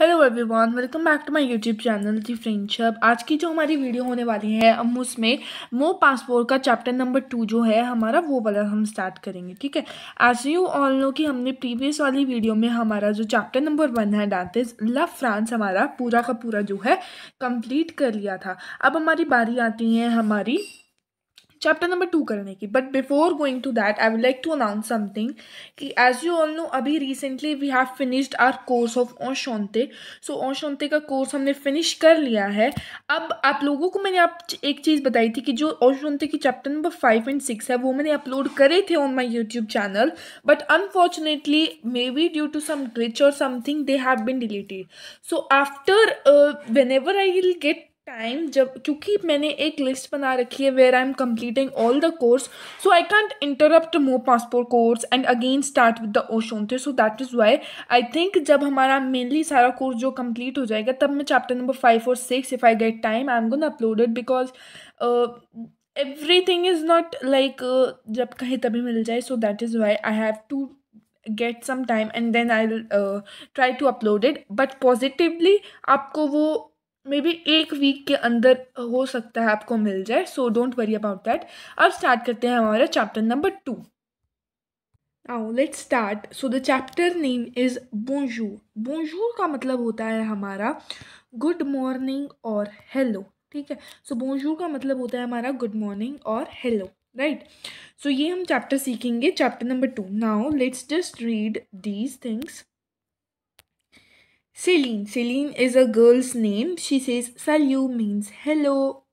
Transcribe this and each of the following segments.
Hello everyone welcome back to my YouTube channel the friendship आज की जो हमारी वीडियो होने वाली है हम उसमें मो पासपोर्ट का चैप्टर नंबर टू जो है हमारा वो वाला हम स्टार्ट करेंगे ठीक है एज यू ऑल नो कि हमने प्रीवियस वाली वीडियो में हमारा जो चैप्टर नंबर वन है डैट इज़ लव फ्रांस हमारा पूरा का पूरा जो है कम्प्लीट कर लिया था अब हमारी बारी आती है हमारी चैप्टर नंबर टू करने की but before going to that I would like to announce something कि एज यू ऑल नो अभी recently we have finished our course of ओशोंते सो ओशोंते का कोर्स हमने फिनिश कर लिया है अब आप लोगों को मैंने आप एक चीज़ बताई थी कि जो ओशोंते की chapter number five and six है वो मैंने अपलोड करे थे on my YouTube channel but unfortunately maybe due to some glitch और something they have been deleted so after whenever I will get time जब क्योंकि मैंने एक लिस्ट बना रखी है where I am completing all the course so I can't interrupt more passport course and again start with the the so that is why I think जब हमारा mainly सारा कोर्स जो कम्प्लीट हो जाएगा तब मैं चैप्टर नंबर फाइव और six if I get time I am gonna upload it because everything is not like जब कहीं तभी मिल जाए so that is why I have to get some time and then I try to upload it but positively आपको वो may be एक week के अंदर हो सकता है आपको मिल जाए so don't worry about that अब स्टार्ट करते हैं हमारा चैप्टर नंबर टू आओ let's start so the chapter name is बोंजूर बोंजूर का मतलब होता है हमारा गुड मॉर्निंग और हेलो ठीक है सो so, बोंजूर का मतलब होता है हमारा गुड मॉर्निंग और हेलो राइट सो ये हम चैप्टर सीखेंगे chapter number two now let's just read these things Celine. Celine is a girl's name. She says salut means hello.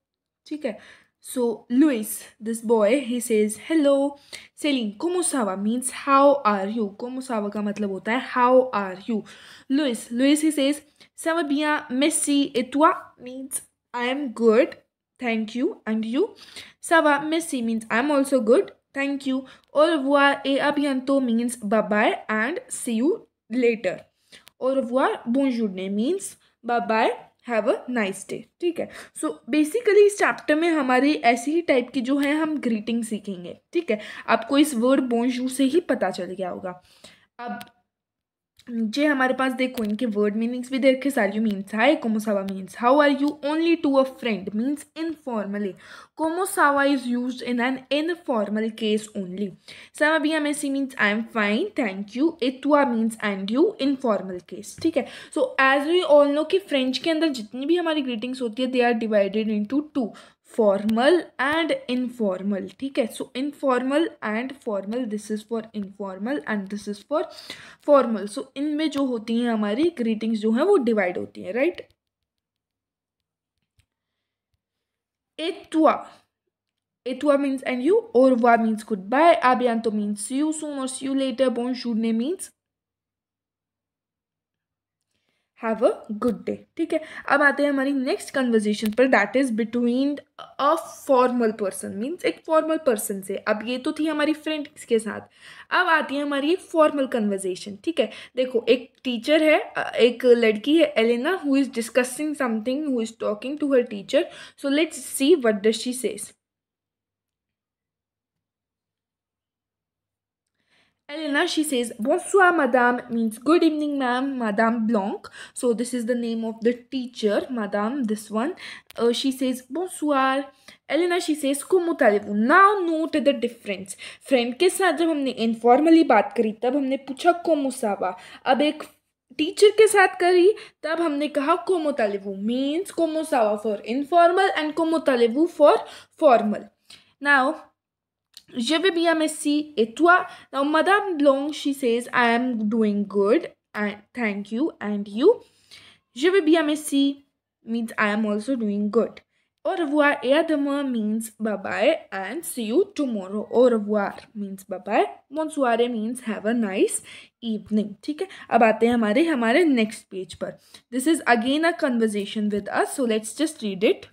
ठीक है So Luis, this boy, he says hello. Celine, ¿cómo estaba? means how are you. ¿Cómo estaba का मतलब होता है how are you. Luis, Luis he says ça va bien, merci et toi means I am good, thank you and you. Ça va, merci means I am also good, thank you. Au revoir et à bientôt means bye bye and see you later. au revoir bonjour ne means bye bye have a nice day ठीक है so basically इस chapter में हमारे ऐसी ही type की जो है हम ग्रीटिंग सीखेंगे ठीक है आपको इस वर्ड बोनजू से ही पता चल गया होगा अब नीचे हमारे पास देखो इनके वर्ड मीनिंग्स भी देखे आर यू मीन्स हाई कोमोसावा means how are you only to a friend means informally कोमोसावा is use in an informal case only सम अभी हमें सी means I am fine thank you इतवा means and you informal case ठीक है so as we all know कि French के अंदर जितनी भी हमारी ग्रीटिंग्स होती है they are divided into two formal and informal ठीक है सो informal and formal this is for informal and this is for formal so इनमें जो होती हैं हमारी ग्रीटिंग्स जो है वो डिवाइड होती हैं राइट एतुआ एतुआ मीन्स एंड यू और वा मीन्स गुड बाय आबियान तो मीन्स यू सून और सी यू लेटर बोन शूड ने means have a good day ठीक है अब आते हैं हमारी नेक्स्ट कन्वर्जेशन पर that is between a formal person means एक फॉर्मल पर्सन से अब ये तो थी हमारी फ्रेंड्स के साथ अब आती है हमारी फॉर्मल कन्वर्जेशन ठीक है देखो एक टीचर है एक लड़की है Elena who is discussing something who is talking to her teacher so let's see what the she says Elena, she says, Bonsoir, Madame means good evening, ma'am, Madame Blanc. So, this is the name of the teacher, Madame, this one. Uh, she says, Bonsoir. Elena, she says, Elena she says कुमो तालिबू now note the difference friend के साथ जब हमने informally बात करी तब हमने पूछा कोमोसावा अब एक टीचर के साथ करी तब हमने कहा कोमो तालिबू मीन्स कोमोसावा फॉर इनफॉर्मल एंड कोमो तालिबू for formal. Now, Je vais bien, merci. Et toi? Now, Madame Blanc, she says, I am doing good. I, thank you. And you? Je vais bien, merci means I am also doing good. Au revoir et à demain means bye bye and see you tomorrow. Au revoir means bye bye. Bonsoir means have a nice evening. ठीक है अब आते हैं हमारे हमारे next page पर This is again a conversation with us. So let's just read it.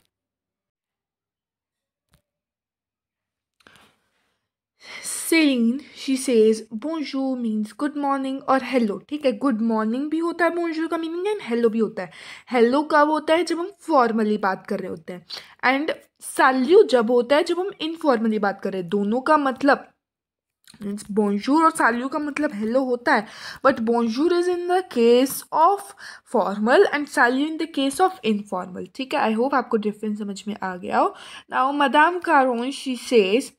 Celine she says बोंजू means good morning और हेलो ठीक है गुड मॉर्निंग भी होता है बोंजू का मीनिंग एंड हेलो भी होता है हेलो कब होता है जब हम फॉर्मली बात कर रहे होते हैं एंड सैल्यू जब होता है जब हम इनफॉर्मली बात कर रहे हैं दोनों का मतलब मीन्स बोंजूर और सैल्यू का मतलब हेलो होता है बट बोंजूर is in the case of formal and सैल्यू in the case of informal ठीक है आई होप आपको डिफरेंस समझ में आ गया हो now madame Caron she says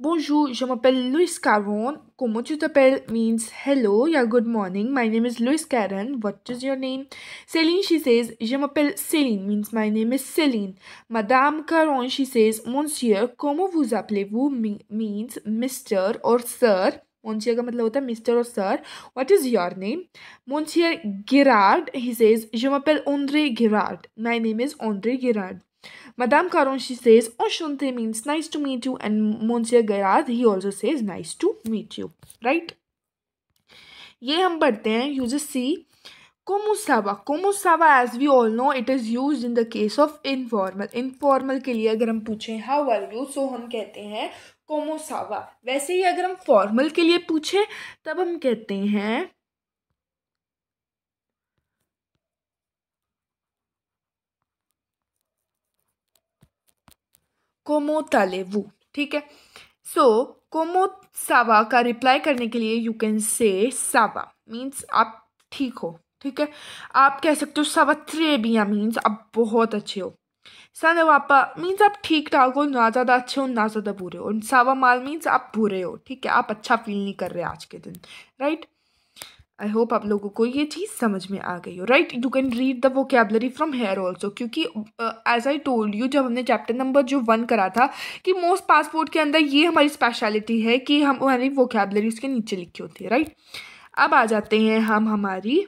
Bonjour, je m'appelle Louis Caron. Comment tu t'appelles means hello, yeah, good morning. My name is Louis Caron. What is your name? Celine, she says, je m'appelle Céline means my name is Céline. Madame Caron, she says, Monsieur, comment vous appelez-vous means Mr. or Sir. Monsieur ka matlab होता Mister or Sir. What is your name? Monsieur Girard. He says, je m'appelle André Girard. My name is André Girard. Madame Caronchi says, Oshante means nice to meet you, and Monsieur Gerard, he also says, nice to meet you. Right? ये हम पढ़ते हैं यूजेस सी कोमोसावा कोमोसावा as we all know it is use in the case of informal informal के लिए अगर हम पूछें हाउ आर यू सो हम कहते हैं कोमोसावा वैसे ही अगर हम फॉर्मल के लिए पूछें तब हम कहते हैं ताले talevu ठीक है सो कोमो सावा का रिप्लाई करने के लिए यू कैन से सावा मीन्स आप ठीक हो ठीक है आप कह सकते हो सावा मीन्स आप बहुत अच्छे हो सन वापा मीन्स आप ठीक ठाक हो ना ज़्यादा अच्छे हो ना ज़्यादा बुरे हो सावा माल मीन्स आप बुरे हो ठीक है आप अच्छा फील नहीं कर रहे आज के दिन राइट right? आई होप आप लोगों को ये चीज़ समझ में आ गई हो right you can read the vocabulary from here also क्योंकि एज आई टोल्ड यू जब हमने चैप्टर नंबर जो वन करा था कि मोस्ट पासपोर्ट के अंदर ये हमारी स्पेशलिटी है कि हम हमारी वोकेबलरी उसके नीचे लिखी होती है राइट right? अब आ जाते हैं हम हमारी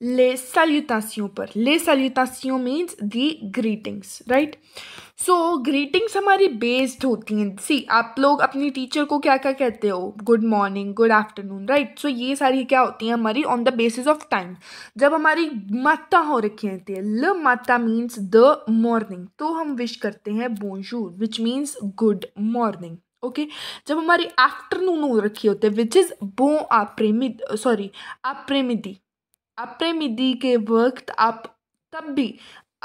les salutations पर les salutations means the greetings right so greetings हमारी based होती हैं सी आप लोग अपनी टीचर को क्या क्या कहते हो good morning good afternoon right so ये सारी क्या होती हैं हमारी on the basis of time जब हमारी माता हो रखी रहती है ल माता मीन्स द मॉर्निंग तो हम विश करते हैं बोनजूर which means good morning okay okay? जब हमारी आफ्टरनून हो रखी होती है विच इज़ बो आप्रेमिद सॉरी आप्रेमिदी अप्रेमिधि के वक्त आप तब भी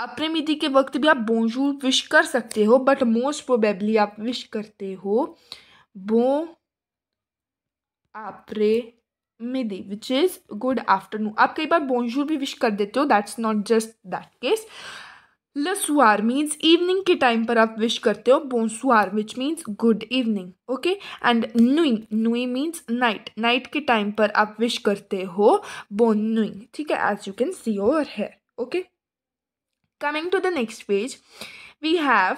अप्रेमिधि के वक्त भी आप बोंजूर विश कर सकते हो बट मोस्ट प्रोबेबली आप विश करते हो बो आप्रे मिधि विच इज़ गुड आफ्टरनून आप कई बार बोंजूर भी विश कर देते हो that's not just that case लसुआर मीन्स इवनिंग के टाइम पर आप विश करते हो बोनसुआर which means good evening okay and नुइंग नुई मीन्स नाइट नाइट के टाइम पर आप विश करते हो बोन नुइंग ठीक है as you can see over hair okay coming to the next page we have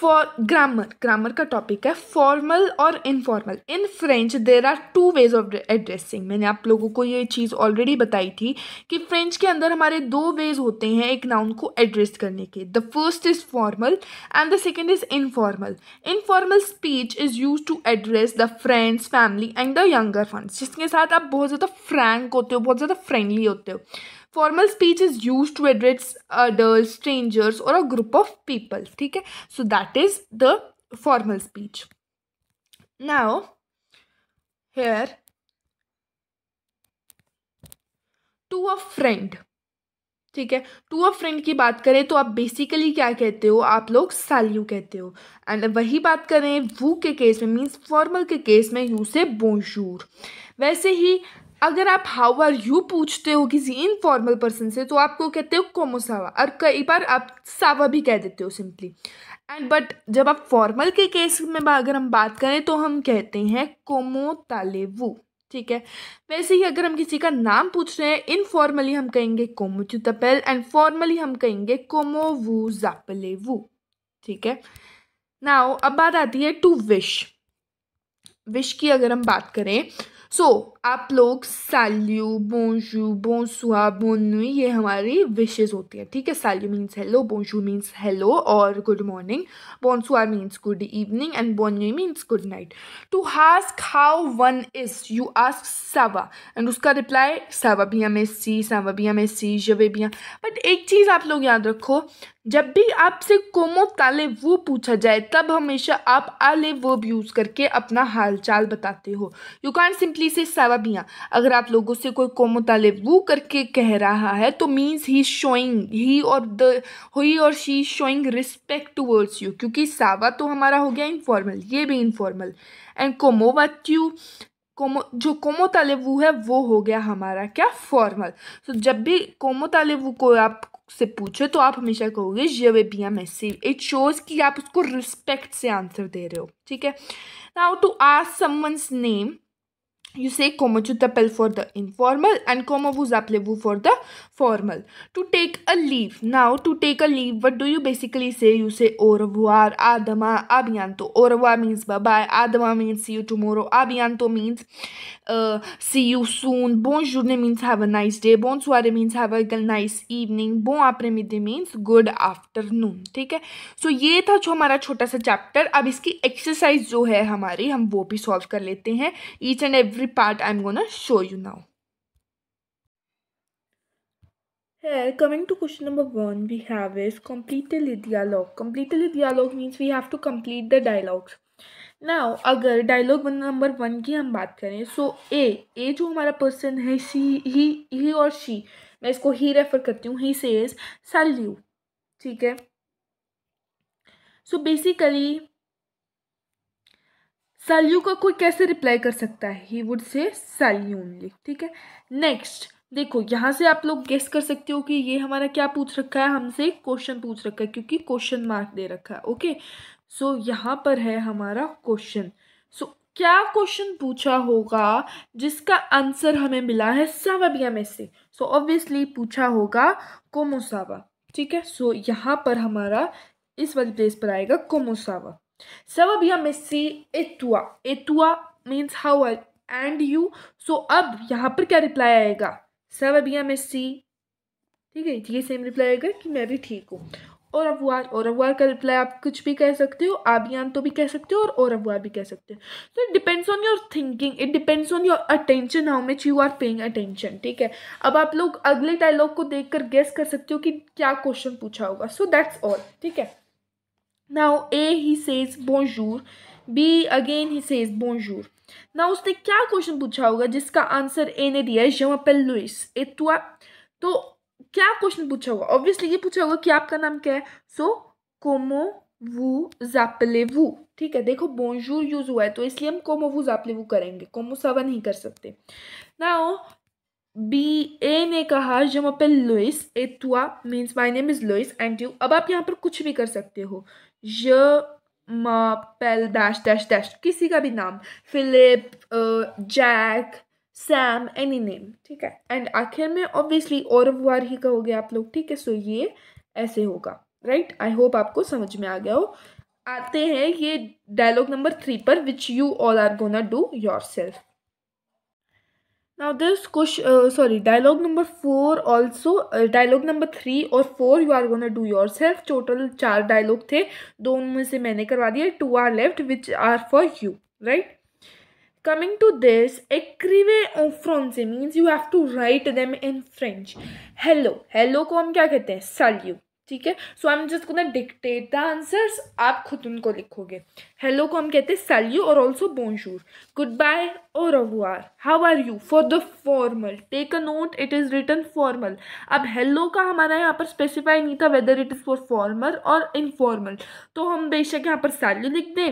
for grammar grammar का टॉपिक है फॉर्मल और informal in French there are two ways of addressing मैंने आप लोगों को ये चीज़ ऑलरेडी बताई थी कि फ्रेंच के अंदर हमारे दो वेज होते हैं एक नाउन को एड्रेस करने के the first is formal and the second is informal informal speech is use to address the friends family and the younger friends जिसके साथ आप बहुत ज़्यादा फ्रैंक होते हो बहुत ज़्यादा फ्रेंडली होते हो formal speech is use to address others strangers और अ ग्रुप ऑफ पीपल ठीक है so that is the formal speech now here to a friend ठीक है टू अ फ्रेंड की बात करें तो आप बेसिकली क्या कहते हो आप लोग सैल्यू कहते हो एंड वही बात करें वू के केस में मीन्स फॉर्मल के केस में यू से बोशूर वैसे ही अगर आप हाउ आर यू पूछते हो किसी इनफॉर्मल पर्सन से तो आपको कहते हो कोमोसावा और कई बार आप सावा भी कह देते हो सिंपली एंड बट जब आप फॉर्मल के केस में अगर हम बात करें तो हम कहते हैं कोमो तालेवू ठीक है वैसे ही अगर हम किसी का नाम पूछ रहे हैं इनफॉर्मली हम कहेंगे कोमो चुतपेल एंड फॉर्मली हम कहेंगे कोमो वू जापलेवू ठीक है नाउ अब बात आती है टू विश विश की अगर हम बात करें सो so, आप लोग साल्यू बोंजू बोंसुआ बोनुई ये हमारी विशेज़ होती हैं ठीक है साल्यू मीन्स हेलो बोंजू मीन्स हेलो और गुड मॉर्निंग बोंसुआ मीन्स गुड इवनिंग एंड बोनुई means good night to ask how one is you ask सावा एंड उसका रिप्लाई सावा भी एम सी सावा भी एम सी जवे भी बट एक चीज़ आप लोग याद रखो जब भी आपसे कोमो ताले वो पूछा जाए तब हमेशा आप आले वर्ब यूज़ करके अपना हालचाल बताते हो यू कैन सिंपली से भिया अगर आप लोगों से कोई कोमो ताले वो करके कह रहा है तो मीन्स ही शोइंग ही और द ही और she showing respect towards you क्योंकि सावा तो हमारा हो गया इनफॉर्मल ये भी इनफॉर्मल एंड कोमो वट यू कोमो जो कोमो तालेबू है वो हो गया हमारा क्या फॉर्मल सो so, जब भी कोमो तालेबू को आप से पूछो तो आप हमेशा कहोगे जे बिया मैसेव इट शोज कि आप उसको रिस्पेक्ट से आंसर दे रहे हो ठीक है now to ask someone's name you say como chutapel for the informal and como vous appelez-vous for the formal. To take a leave. Now, to take a leave, what do you basically say? You say au revoir, adama, abianto. Au revoir means bye-bye, adama means see you tomorrow, abianto means uh, see you soon, bonjour means have a nice day, bonsoir means have a nice evening, bon après-midi means good afternoon. ठीक है so, ये था जो हमारा छोटा सा chapter अब इसकी exercise जो है हमारी हम वो भी solve कर लेते हैं each and every every part I'm gonna show you now. Here, coming to question number one, we have is complete the dialogue. Complete the dialogue means we have to complete the dialogues. Now, अगर dialogue number one की हम बात करें so A, A जो हमारा person है she, he, he or she, मैं इसको he refer करती हूँ he says, सैल्यू ठीक है सो बेसिकली सैल्यू का कोई कैसे रिप्लाई कर सकता है ही वुड से सल्यू ओनली ठीक है नेक्स्ट देखो यहाँ से आप लोग गेस कर सकते हो कि ये हमारा क्या पूछ रखा है हमसे क्वेश्चन पूछ रखा है क्योंकि क्वेश्चन मार्क दे रखा है ओके सो so, यहाँ पर है हमारा क्वेश्चन सो so, क्या क्वेश्चन पूछा होगा जिसका आंसर हमें मिला है सावबिया में से सो so, ऑब्वियसली पूछा होगा कोमोसावा ठीक है सो so, यहाँ पर हमारा इस वाली प्लेस पर आएगा कोमोसावा سبب يا ميسي एतुआ اتوا means how and you so अब यहाँ पर क्या रिप्लाई आएगा सब या मेसी ठीक है ये सेम रिप्लाई आएगा कि मैं भी ठीक हूँ और अफवार और अफवार का रिप्लाई आप कुछ भी कह सकते हो आप यहाँ तो भी कह सकते हो और और अफवार भी कह सकते हो तो it depends on your thinking it depends on your attention how much you are paying attention ठीक है अब आप लोग अगले डायलॉग को देखकर गेस कर सकते हो कि क्या क्वेश्चन पूछा होगा सो दैट्स ऑल ठीक है नाउ ए ही सेज बोंजूर बी अगेन ही सेज बोंजूर ना उसने क्या क्वेश्चन पूछा होगा जिसका आंसर ए ने दिया है जमापेल लुइस ए तुआ तो क्या क्वेश्चन पूछा होगा ऑब्वियसली ये पूछा होगा कि आपका नाम क्या है सो कोमो वू जापले वू ठीक है देखो बोंजूर यूज हुआ है तो इसलिए हम कोमो वू जापले वू करेंगे कोमो सावा नहीं कर सकते ना बी ए ने कहा जमापेल लुइस लुइस एतुआ means my name is Louis and you अब आप यहाँ पर कुछ भी कर सकते हो मा मेल डैश डैश डैश किसी का भी नाम Philip Jack Sam any name ठीक है एंड आखिर में ऑब्वियसली और वार ही का हो गया आप लोग ठीक है सो ये ऐसे होगा राइट आई होप आपको समझ में आ गया हो आते हैं ये डायलॉग नंबर थ्री पर which you all are gonna do yourself now this question uh, sorry dialogue number 4 also uh, dialogue number 3 or 4 you are gonna do yourself total चार dialogue the दो उनमें से मैंने करवा दिए two are left which are for you right coming to this écrivez en français means you have to write them in french hello hello को हम क्या कहते हैं salut ठीक है so I am just gonna dictate the answers आप खुद उनको लिखोगे हेलो को हम कहते हैं सैल्यू और ऑल्सो बोनशूर गुड बाय और अवुआर how are you for the formal take a note it is written formal अब हेलो का हमारा यहाँ पर स्पेसिफाई नहीं था whether it is for formal और इनफॉर्मल तो हम बेशक यहाँ पर सैल्यू लिख दें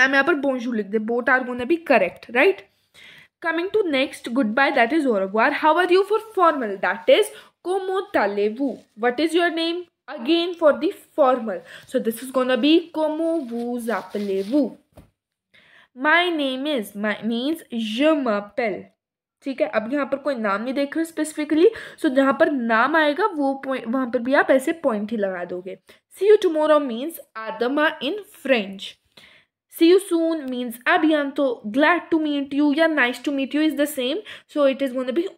हम यहाँ पर बोनशूर लिख दें both are gonna be correct right coming to next goodbye that is au revoir how are you for formal that is como talevu. What is your name? Again for the formal. So this is gonna be como vous appelez-vous. My name is my means je m'appelle. ठीक है अब यहाँ पर कोई नाम नहीं देख रहे स्पेसिफिकली सो जहाँ पर नाम आएगा वो पॉइंट वहाँ पर भी आप ऐसे पॉइंट ही लगा दोगे सी यू टूमोरो मीन्स आदमा in French see you soon means अब यहाँ तो ग्लैड टू मीट यू या nice to meet you is the same so it is gonna be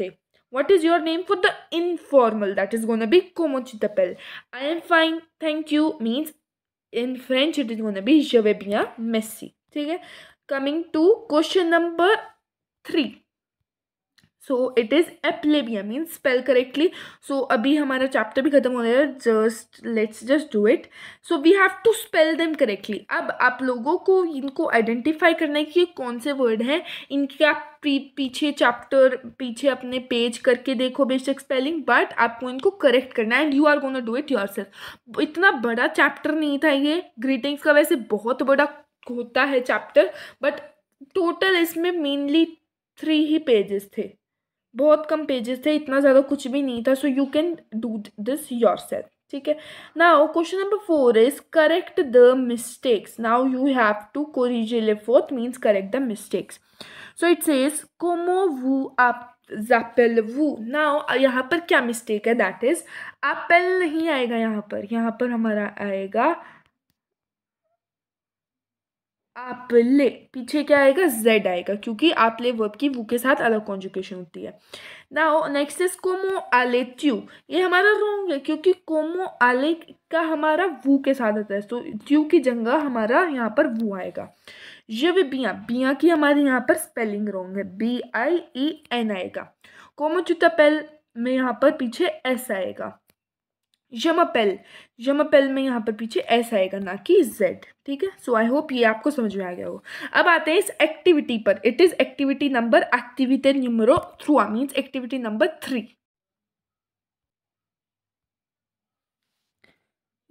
the what is your name for the informal that is gonna be como tu t'appelles i am fine thank you means in french it is gonna be je vais bien merci ठीक है coming to question number so it is एप्लेबिया means spell correctly so अभी हमारा chapter भी खत्म हो गया है just let's just do it so we have to spell them correctly अब आप लोगों को इनको आइडेंटिफाई करना है कि ये कौन से वर्ड हैं इनके आप पीछे चैप्टर पीछे अपने पेज करके देखो बेशक स्पेलिंग बट आपको इनको करेक्ट करना है and you are gonna do it yourself इतना बड़ा चैप्टर नहीं था ये ग्रीटिंग्स का वैसे बहुत बड़ा होता है चैप्टर बट टोटल इसमें मेनली थ्री ही पेजेस थे बहुत कम पेजेस थे इतना ज़्यादा कुछ भी नहीं था so you can do this your ठीक है now question number four is correct the mistakes now you have to कोरिजिले फोर्थ means correct the mistakes so it's is कोमो वू आप वू नाउ यहाँ पर क्या मिस्टेक है दैट इज एप्पल नहीं आएगा यहाँ पर यहाँ पर हमारा आएगा आपले पीछे क्या आएगा जेड आएगा क्योंकि आपले वर्ब की वो के साथ अलग कॉन्जुकेशन होती है ना नेक्स्ट इज कोमो आलेत्यू ये हमारा रॉन्ग है क्योंकि कोमो आले का हमारा वू के साथ आता है तो त्यू की जगह हमारा यहाँ पर वो आएगा ये बिया बिया की हमारे यहाँ पर स्पेलिंग रॉन्ग है बी आई ई एन आएगा कोमो पेल में यहाँ पर पीछे एस आएगा यमपेल यमपेल में यहाँ पर पीछे एस आएगा ना कि जेड ठीक है सो आई होप ये आपको समझ में आ गया हो अब आते हैं इस एक्टिविटी पर it is activity number activity न्यूमरो थ्रू आ मीन्स एक्टिविटी नंबर थ्री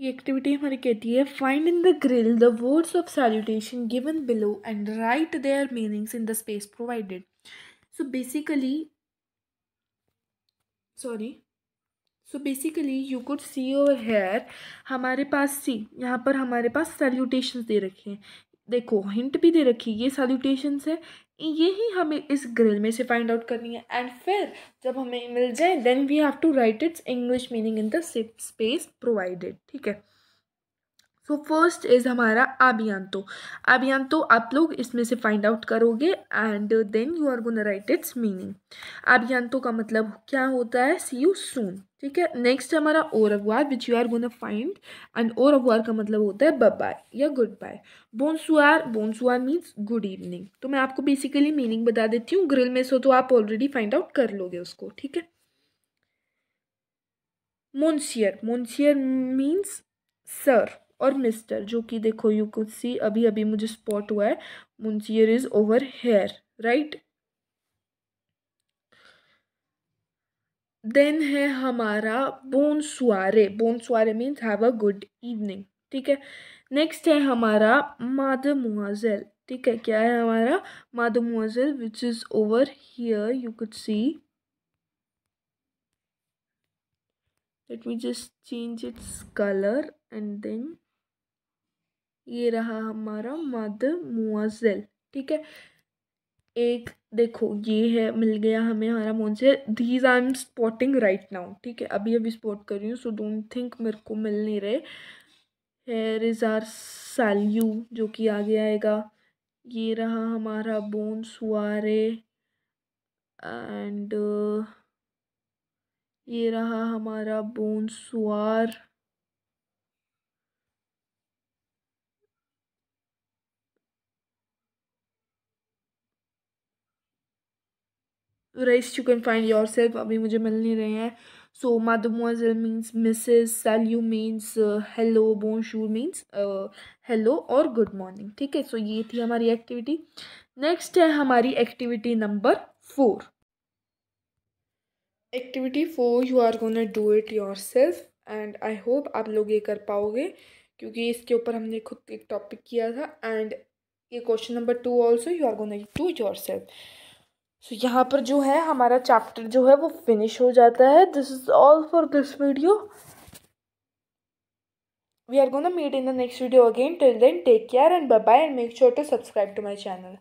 ये एक्टिविटी हमारी कहती है find in the grill the words of salutation given below and write their meanings in the space provided so basically sorry so basically you could see over here हमारे पास सी यहाँ पर हमारे पास salutation दे रखे हैं देखो हिंट भी दे रखी ये सैल्यूटेशंस है ये ही हमें इस ग्रिल में से फाइंड आउट करनी है एंड फिर जब हमें मिल जाए then we have to write its English meaning in the space provided ठीक है सो फर्स्ट इज़ हमारा आबियांतो आबियांतो आप लोग इसमें से फाइंड आउट करोगे and then you are gonna write its meaning आबियांतो का मतलब क्या होता है सी यू सून ठीक है नेक्स्ट है हमारा ओर अवार which you are gonna find and ओर अवार का मतलब होता है बाय या गुड बाय बोनसुआर बोनसुआर मीन्स गुड इवनिंग तो मैं आपको बेसिकली मीनिंग बता देती हूँ ग्रिल में सो तो आप ऑलरेडी फाइंड आउट कर लोगे उसको ठीक है मोन्सियर मोन्सियर मीन्स सर और मिस्टर जो कि देखो यू कुछ सी अभी अभी मुझे स्पॉट हुआ है मुंसियर is over here right then है हमारा बोन सुआरे बोन सुआरे means have a good evening ठीक है नेक्स्ट है हमारा माद मुआजल ठीक है क्या है हमारा माद मुआजल which is over here you could see let me just change its colour and then ये रहा हमारा माद मुआजल ठीक है एक देखो ये है मिल गया हमें हमारा मोनसे these I am spotting right now ठीक है अभी अभी स्पॉट कर रही हूँ सो डोंट थिंक मेरे को मिल नहीं रहे हेयर इज़ आर सैल्यू जो कि आगे आएगा ये रहा हमारा बोन सुरे एंड ये रहा हमारा बोन सुआर तो रईस you can find yourself अभी मुझे मिल नहीं रहे हैं सो मादमोजल मीन्स मिसेज सैल्यू यू मीन्स हेलो बोन मीन्स हेलो और गुड मॉर्निंग ठीक है सो ये थी हमारी एक्टिविटी नेक्स्ट है हमारी activity number four activity four you are gonna do it yourself and I hope आप लोग ये कर पाओगे क्योंकि इसके ऊपर हमने खुद एक टॉपिक किया था एंड ये question number two also you are gonna do yourself so so, यहाँ पर जो है हमारा चैप्टर जो है वो फिनिश हो जाता है this is all for this video we are gonna meet in the next video again till then take care and bye bye and make sure to subscribe to my channel